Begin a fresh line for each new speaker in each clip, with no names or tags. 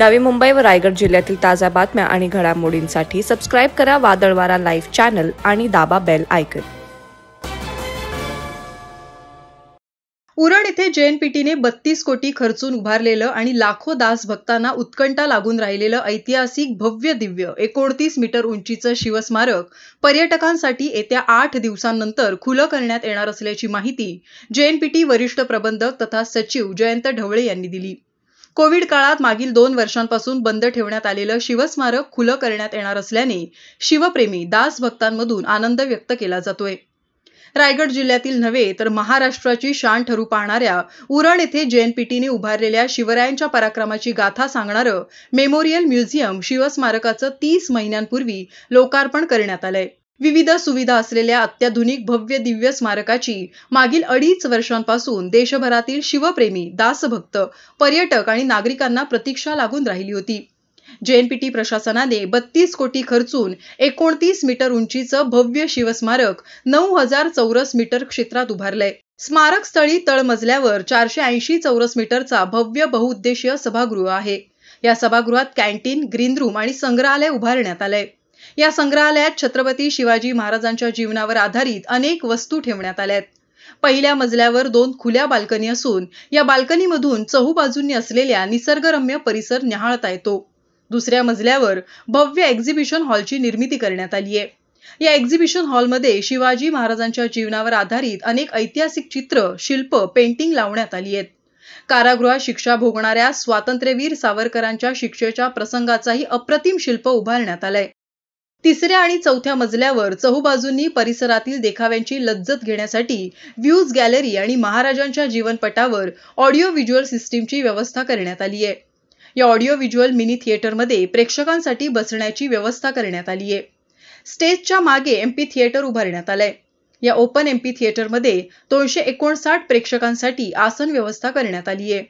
नवी मुंबई व रायगड जिल्ह्यातील ताज्या बातम्या आणि घडामोडींसाठी सबस्क्राईब करा वादळवारा लाईव्ह चॅनल आणि दाबा बेल आयकन
उरण येथे जेएनपीटीने बत्तीस कोटी खर्चून उभारलेलं आणि लाखो दास भक्तांना उत्कंठा लागून राहिलेलं ऐतिहासिक भव्य दिव्य एकोणतीस मीटर उंचीचं शिवस्मारक पर्यटकांसाठी येत्या आठ दिवसांनंतर खुलं करण्यात येणार असल्याची माहिती जेएनपीटी वरिष्ठ प्रबंधक तथा सचिव जयंत ढवळे यांनी दिली कोविड काळात मागील दोन वर्षांपासून बंद ठेवण्यात आलेलं शिवस्मारक खुलं करण्यात येणार असल्याने शिवप्रेमी दास भक्तांमधून आनंद व्यक्त केला जातोय रायगड जिल्ह्यातील नव्हे तर महाराष्ट्राची शान ठरू पाहणाऱ्या उरण येथे जेएनपीटीने उभारलेल्या शिवरायांच्या पराक्रमाची गाथा सांगणारं मेमोरियल म्युझियम शिवस्मारकाचं तीस महिन्यांपूर्वी लोकार्पण करण्यात आलंय विविध सुविधा असलेल्या अत्याधुनिक भव्य दिव्य स्मारकाची मागील अडीच वर्षांपासून देशभरातील शिवप्रेमी दासभक्त पर्यटक आणि नागरिकांना प्रतीक्षा लागून राहिली होती जेएनपीटी प्रशासनाने बत्तीस कोटी खर्चून एकोणतीस मीटर उंचीचं भव्य शिवस्मारक नऊ हजार चौरस मीटर क्षेत्रात उभारलंय स्मारक स्थळी तळमजल्यावर चारशे ऐंशी चौरस मीटरचा भव्य बहुउद्देशीय सभागृह आहे या सभागृहात कॅन्टीन ग्रीन रूम आणि संग्रहालय उभारण्यात आलंय या संग्रहालयात छत्रपती शिवाजी महाराजांच्या जीवनावर आधारित अनेक वस्तू ठेवण्यात आल्यात पहिल्या मजल्यावर दोन खुल्या बाल्कनी असून या बाल्कनीमधून चहूबाजूंनी असलेल्या निसर्गरम्य परिसर न्याहाळता येतो दुसऱ्या मजल्यावर भव्य एक्झिबिशन हॉलची निर्मिती करण्यात आली आहे या एक्झिबिशन हॉलमध्ये शिवाजी महाराजांच्या जीवनावर आधारित अनेक ऐतिहासिक चित्र शिल्प पेंटिंग लावण्यात आली आहेत कारागृहात शिक्षा भोगणाऱ्या स्वातंत्र्यवीर सावरकरांच्या शिक्षेच्या प्रसंगाचाही अप्रतिम शिल्प उभारण्यात आलंय तिसऱ्या आणि चौथ्या मजल्यावर चहूबाजूंनी परिसरातील देखाव्यांची लज्जत घेण्यासाठी व्ह्यूज गॅलरी आणि महाराजांच्या जीवनपटावर ऑडिओ व्हिज्युअल सिस्टीमची व्यवस्था करण्यात आली आहे या ऑडिओ व्हिज्युअल मिनी थिएटरमध्ये प्रेक्षकांसाठी बसण्याची व्यवस्था करण्यात आली आहे स्टेजच्या मागे एमपी थिएटर उभारण्यात आलंय या ओपन एमपी थिएटरमध्ये दोनशे एकोणसाठ प्रेक्षकांसाठी आसन व्यवस्था करण्यात आली आहे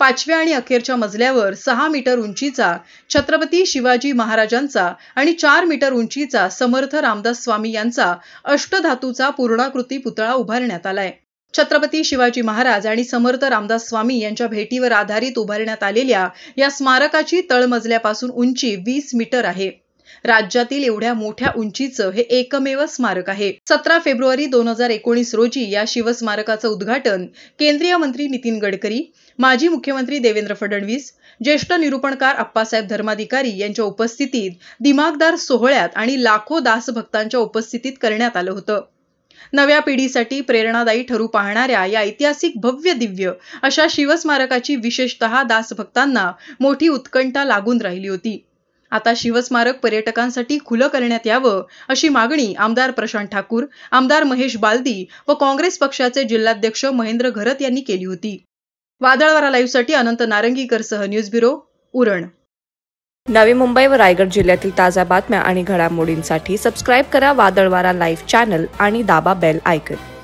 पाचव्या आणि अखेरच्या मजल्यावर सहा मीटर उंचीचा छत्रपती शिवाजी महाराजांचा आणि चार मीटर उंचीचा समर्थ रामदास स्वामी यांचा अष्टधातूचा पूर्णाकृती पुतळा उभारण्यात आलाय छत्रपती शिवाजी महाराज आणि समर्थ रामदास स्वामी यांच्या भेटीवर आधारित उभारण्यात आलेल्या या स्मारकाची तळमजल्यापासून उंची वीस मीटर आहे राज्यातील एवढ्या मोठ्या उंचीचं हे एकमेव स्मारक आहे सतरा फेब्रुवारी दोन हजार एकोणीस रोजी या शिवस्मारकाचं उद्घाटन केंद्रीय मंत्री नितीन गडकरी माजी मुख्यमंत्री देवेंद्र फडणवीस ज्येष्ठ निरूपणकार अप्पासाहेब धर्माधिकारी यांच्या उपस्थितीत दिमागदार सोहळ्यात आणि लाखो दासभक्तांच्या उपस्थितीत करण्यात आलं होतं नव्या पिढीसाठी प्रेरणादायी ठरू पाहणाऱ्या या ऐतिहासिक भव्य दिव्य अशा शिवस्मारकाची विशेषत दासभक्तांना मोठी उत्कंठा लागून राहिली होती आता शिवस्मारक पर्यटकांसाठी खुलं करण्यात यावं अशी मागणी आमदार प्रशांत ठाकूर आमदार महेश बालदी व काँग्रेस पक्षाचे जिल्हाध्यक्ष महेंद्र घरत यांनी केली होती वादळवारा लाईव्हसाठी अनंत नारंगीकर सह न्यूज ब्युरो उरण
नवी मुंबई व रायगड जिल्ह्यातील ताज्या बातम्या आणि घडामोडींसाठी सबस्क्राईब करा वादळवारा लाईव्ह चॅनल आणि दाबा बेल आयकन